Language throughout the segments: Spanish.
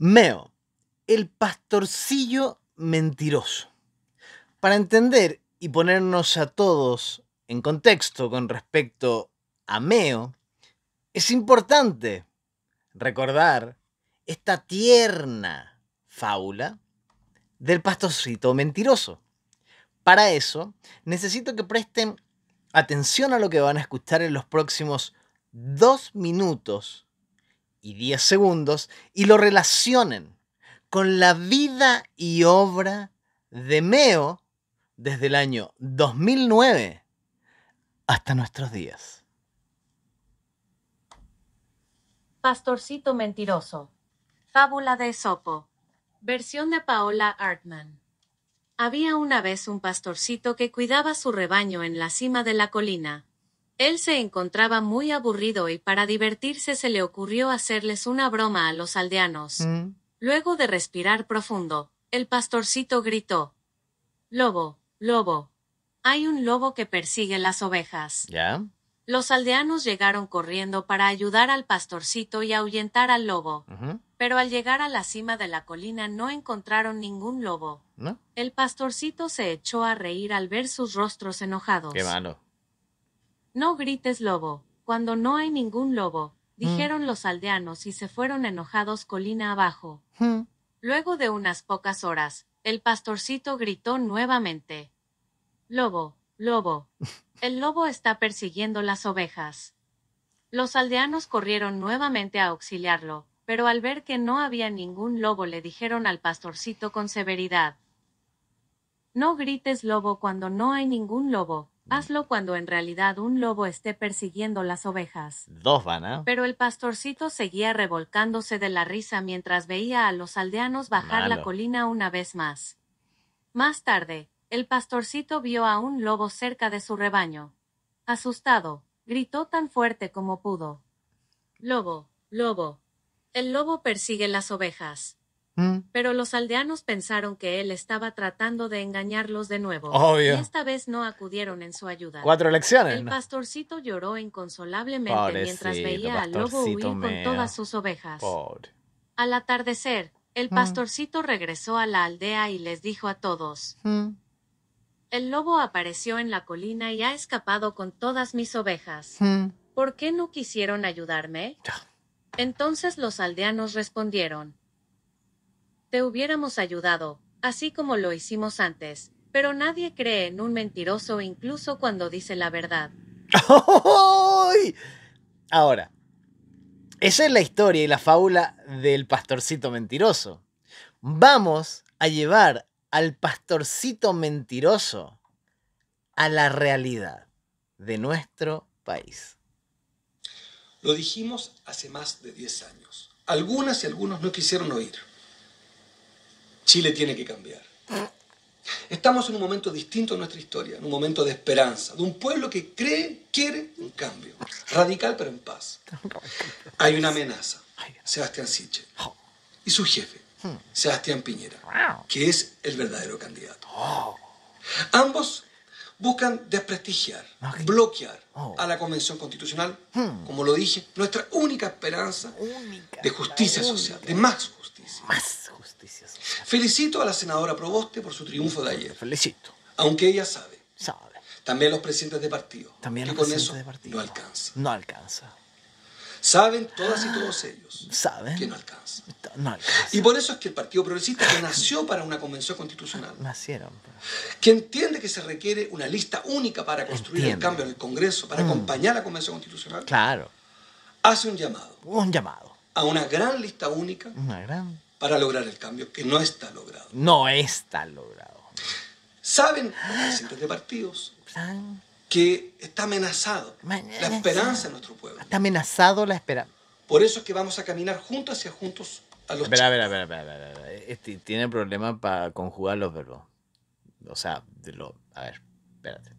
Meo, el pastorcillo mentiroso. Para entender y ponernos a todos en contexto con respecto a Meo, es importante recordar esta tierna fábula del pastorcito mentiroso. Para eso, necesito que presten atención a lo que van a escuchar en los próximos dos minutos y 10 segundos y lo relacionen con la vida y obra de Meo desde el año 2009 hasta nuestros días. Pastorcito Mentiroso. Fábula de Esopo. Versión de Paola Artman. Había una vez un pastorcito que cuidaba su rebaño en la cima de la colina. Él se encontraba muy aburrido y para divertirse se le ocurrió hacerles una broma a los aldeanos. Mm. Luego de respirar profundo, el pastorcito gritó. Lobo, lobo. Hay un lobo que persigue las ovejas. ¿Ya? Los aldeanos llegaron corriendo para ayudar al pastorcito y ahuyentar al lobo. Pero al llegar a la cima de la colina no encontraron ningún lobo. El pastorcito se echó a reír al ver sus rostros enojados. Qué malo. No grites lobo, cuando no hay ningún lobo, mm. dijeron los aldeanos y se fueron enojados colina abajo. Mm. Luego de unas pocas horas, el pastorcito gritó nuevamente. Lobo, lobo. El lobo está persiguiendo las ovejas. Los aldeanos corrieron nuevamente a auxiliarlo, pero al ver que no había ningún lobo le dijeron al pastorcito con severidad. No grites lobo cuando no hay ningún lobo, Hazlo cuando en realidad un lobo esté persiguiendo las ovejas. Dos van, ¿eh? Pero el pastorcito seguía revolcándose de la risa mientras veía a los aldeanos bajar la colina una vez más. Más tarde, el pastorcito vio a un lobo cerca de su rebaño. Asustado, gritó tan fuerte como pudo. Lobo, lobo. El lobo persigue las ovejas. Mm. Pero los aldeanos pensaron que él estaba tratando de engañarlos de nuevo. Y esta vez no acudieron en su ayuda. Cuatro lecciones. El pastorcito lloró inconsolablemente mientras veía al lobo huir con todas sus ovejas. Al atardecer, el mm. pastorcito regresó a la aldea y les dijo a todos. Mm. El lobo apareció en la colina y ha escapado con todas mis ovejas. ¿Por qué no quisieron ayudarme? Entonces los aldeanos respondieron te hubiéramos ayudado, así como lo hicimos antes, pero nadie cree en un mentiroso incluso cuando dice la verdad. Ahora, esa es la historia y la fábula del pastorcito mentiroso. Vamos a llevar al pastorcito mentiroso a la realidad de nuestro país. Lo dijimos hace más de 10 años. Algunas y algunos no quisieron oír. Chile tiene que cambiar. Estamos en un momento distinto en nuestra historia, en un momento de esperanza, de un pueblo que cree, quiere un cambio, radical pero en paz. Hay una amenaza, Sebastián Siche y su jefe, Sebastián Piñera, que es el verdadero candidato. Ambos buscan desprestigiar, bloquear oh. a la Convención Constitucional, hmm. como lo dije, nuestra única esperanza de justicia social, de más justicia. Felicito a la senadora Proboste por su triunfo de ayer. Felicito. Aunque ella sabe. Sabe. También los presidentes de partido. También los con de partido. No alcanza. No alcanza. Saben todas y todos ellos ¿Saben? que no alcanza. no alcanza. Y por eso es que el Partido Progresista, que nació para una convención constitucional, nacieron. que entiende que se requiere una lista única para construir el cambio en el Congreso, para mm. acompañar la convención constitucional, claro. hace un llamado. Un llamado. A una gran lista única. Una gran para lograr el cambio que no está logrado. No está logrado. Saben los de partidos que está amenazado la esperanza en nuestro pueblo. Está amenazado la esperanza. Por eso es que vamos a caminar juntos hacia juntos a los Espera, espera, espera, espera. Este, tiene problema para conjugar los verbos. O sea, lo... a ver, espérate.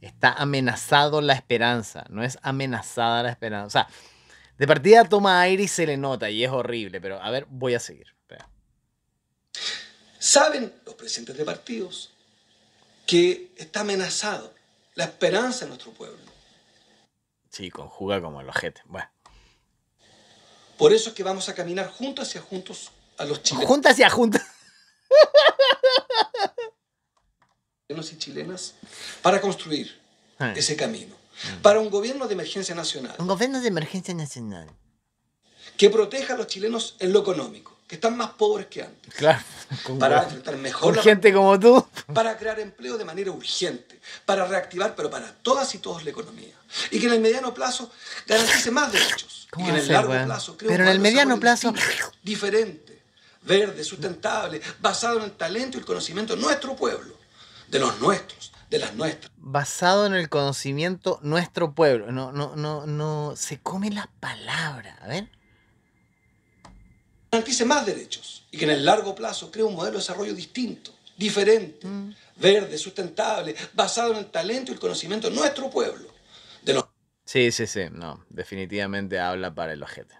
Está amenazado la esperanza, no es amenazada la esperanza. O sea, de partida toma aire y se le nota y es horrible, pero a ver, voy a seguir. Saben los presidentes de partidos que está amenazado la esperanza de nuestro pueblo. Sí, conjuga como el ojete. Bueno. Por eso es que vamos a caminar juntos y a juntos a los chilenos. Juntas y a Chilenos y chilenas para construir ah. ese camino. Mm. para un gobierno de emergencia nacional. Un gobierno de emergencia nacional. Que proteja a los chilenos en lo económico, que están más pobres que antes. Claro. para enfrentar mejor. gente como tú. Para crear empleo de manera urgente, para reactivar, pero para todas y todos la economía. Y que en el mediano plazo garantice más derechos. y en el largo plazo Pero en el mediano plazo. Diferente, verde, sustentable, basado en el talento y el conocimiento de nuestro pueblo, de los nuestros de las nuestras. Basado en el conocimiento, nuestro pueblo. No, no, no, no. Se come la palabra. A ver. Garantice más derechos y que en el largo plazo crea un modelo de desarrollo distinto, diferente, mm. verde, sustentable, basado en el talento y el conocimiento nuestro pueblo. De los... Sí, sí, sí. No, definitivamente habla para el ojete.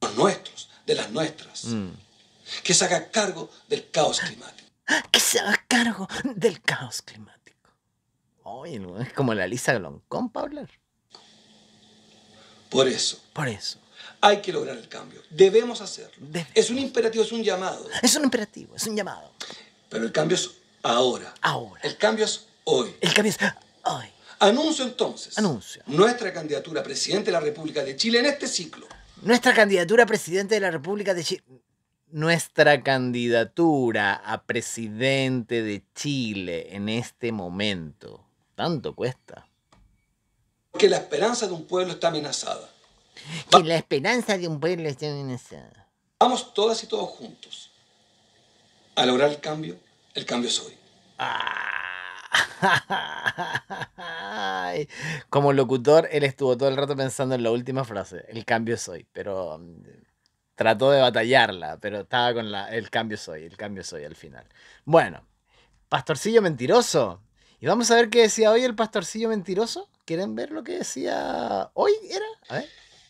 Los nuestros, de las nuestras. Mm. Que se haga cargo del caos climático. que se haga cargo del caos climático. Oye, es como la Lisa Gloncón para hablar. Por eso. Por eso. Hay que lograr el cambio. Debemos hacerlo. Es un imperativo, es un llamado. Es un imperativo, es un llamado. Pero el cambio es ahora. Ahora. El cambio es hoy. El cambio es hoy. Anuncio entonces. Anuncio. Nuestra candidatura a presidente de la República de Chile en este ciclo. Nuestra candidatura a presidente de la República de Chile. Nuestra candidatura a presidente de Chile en este momento tanto cuesta. Que la esperanza de un pueblo está amenazada. Que la esperanza de un pueblo está amenazada. Vamos todas y todos juntos a lograr el cambio. El cambio soy ah. Como locutor, él estuvo todo el rato pensando en la última frase. El cambio soy Pero mm, trató de batallarla, pero estaba con la, el cambio soy, el cambio soy al final. Bueno, pastorcillo mentiroso. Y vamos a ver qué decía hoy el pastorcillo mentiroso. ¿Quieren ver lo que decía hoy?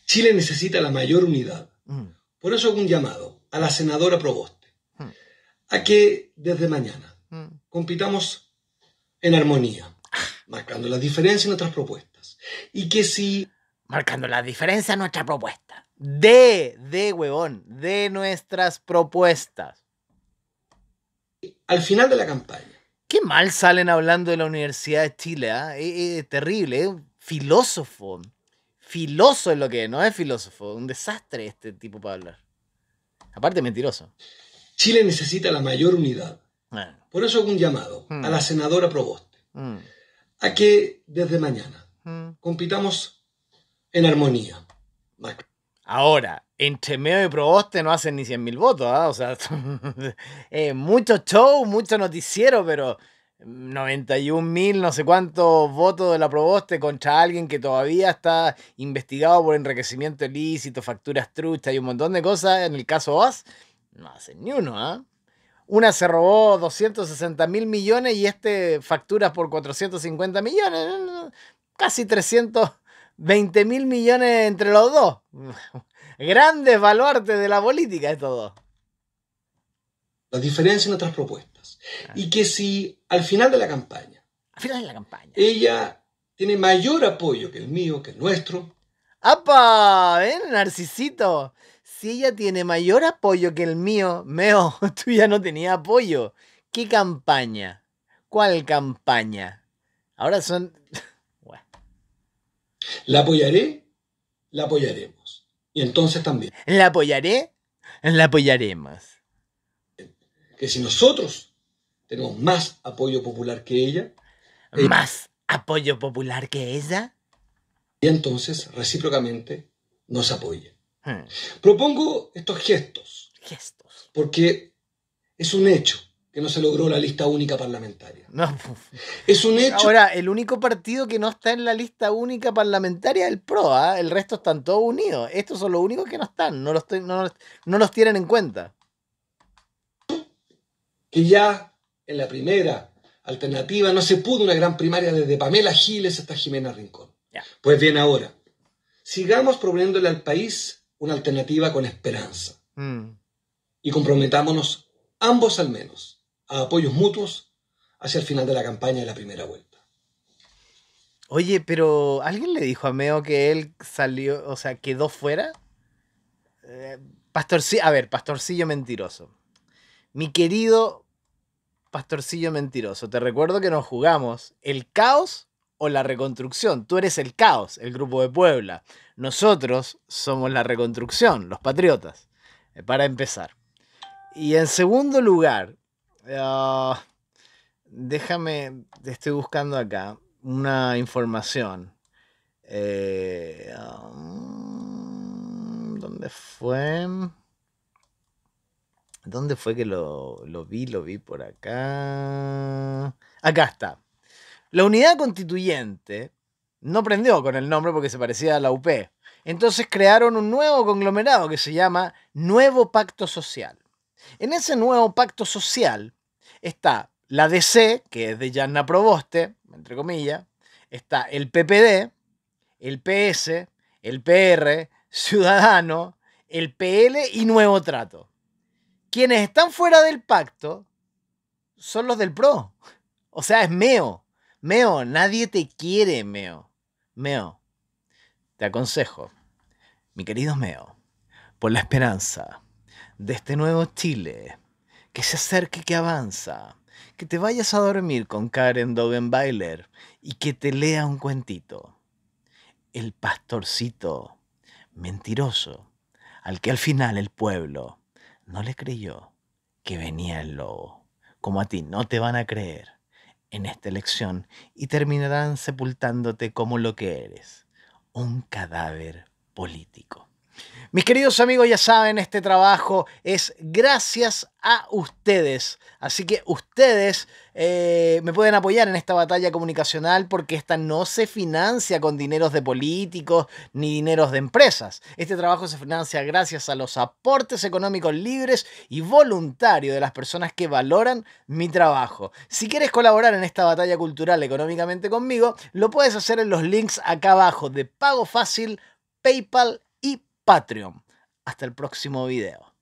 Chile necesita la mayor unidad. Mm. Por eso hago un llamado a la senadora Proboste mm. a que desde mañana mm. compitamos en armonía, marcando la diferencia en nuestras propuestas. Y que si. Marcando la diferencia en nuestra propuesta. De, de huevón, de nuestras propuestas. Al final de la campaña Qué mal salen hablando de la Universidad de Chile, ¿ah? eh, eh, es, terrible, es filósofo. Filoso es lo que es, no es filósofo. Un desastre este tipo para hablar. Aparte, mentiroso. Chile necesita la mayor unidad. Ah. Por eso hago un llamado hmm. a la senadora Proboste hmm. a que desde mañana hmm. compitamos en armonía. Ahora, entre medio y Proboste no hacen ni 100.000 votos, ¿ah? o sea, eh, mucho show, mucho noticiero, pero 91.000 no sé cuántos votos de la Proboste contra alguien que todavía está investigado por enriquecimiento ilícito, facturas truchas y un montón de cosas, en el caso OAS, no hacen ni uno, ¿ah? Una se robó 260.000 mil millones y este facturas por 450 millones. Casi 300 20 mil millones entre los dos. Grandes baluartes de la política estos dos. La diferencia en otras propuestas. Ah. Y que si al final de la campaña. Al final de la campaña. Ella tiene mayor apoyo que el mío, que el nuestro. ¡Apa! ¿Ven, Narcisito? Si ella tiene mayor apoyo que el mío, Meo, tú ya no tenías apoyo. ¿Qué campaña? ¿Cuál campaña? Ahora son la apoyaré, la apoyaremos. Y entonces también. La apoyaré, la apoyaremos. Que si nosotros tenemos más apoyo popular que ella. Eh, ¿Más apoyo popular que ella? Y entonces, recíprocamente, nos apoya. Hmm. Propongo estos gestos. Gestos. Porque es un hecho que no se logró la lista única parlamentaria. Es un hecho. Ahora, el único partido que no está en la lista única parlamentaria es el PRO, ¿ah? el resto están todos unidos. Estos son los únicos que no están, no los, tienen en cuenta. Que ya en la primera alternativa no se pudo una gran primaria desde Pamela Giles hasta Jimena Rincón. Pues bien, ahora, sigamos proponiéndole al país una alternativa con esperanza. Mm. Y comprometámonos ambos al menos a apoyos mutuos hacia el final de la campaña de la primera vuelta. Oye, pero ¿alguien le dijo a Meo que él salió, o sea, quedó fuera? Eh, pastorcillo, a ver, pastorcillo mentiroso. Mi querido pastorcillo mentiroso, te recuerdo que nos jugamos el caos o la reconstrucción. Tú eres el caos, el grupo de Puebla. Nosotros somos la reconstrucción, los patriotas, eh, para empezar. Y en segundo lugar, Ah, déjame, estoy buscando acá una información. Eh, um, ¿Dónde fue? ¿Dónde fue que lo, lo, vi? Lo vi por acá. Acá está. La unidad constituyente no prendió con el nombre porque se parecía a la UP. Entonces crearon un nuevo conglomerado que se llama Nuevo Pacto Social. En ese nuevo pacto social está la DC, que es de Yanna Proboste, entre comillas, está el PPD, el PS, el PR, Ciudadano, el PL y Nuevo Trato. Quienes están fuera del pacto son los del PRO. O sea, es Meo. Meo, nadie te quiere, Meo. Meo, te aconsejo, mi querido Meo, por la esperanza de este nuevo Chile, que se acerque, que avanza, que te vayas a dormir con Karen Dogenbailer y que te lea un cuentito. El pastorcito mentiroso, al que al final el pueblo no le creyó que venía el lobo, como a ti no te van a creer en esta elección y terminarán sepultándote como lo que eres, un cadáver político. Mis queridos amigos, ya saben, este trabajo es gracias a ustedes. Así que ustedes eh, me pueden apoyar en esta batalla comunicacional porque esta no se financia con dineros de políticos ni dineros de empresas. Este trabajo se financia gracias a los aportes económicos libres y voluntarios de las personas que valoran mi trabajo. Si quieres colaborar en esta batalla cultural económicamente conmigo, lo puedes hacer en los links acá abajo de Pago Fácil, PayPal Patreon. Hasta el próximo video.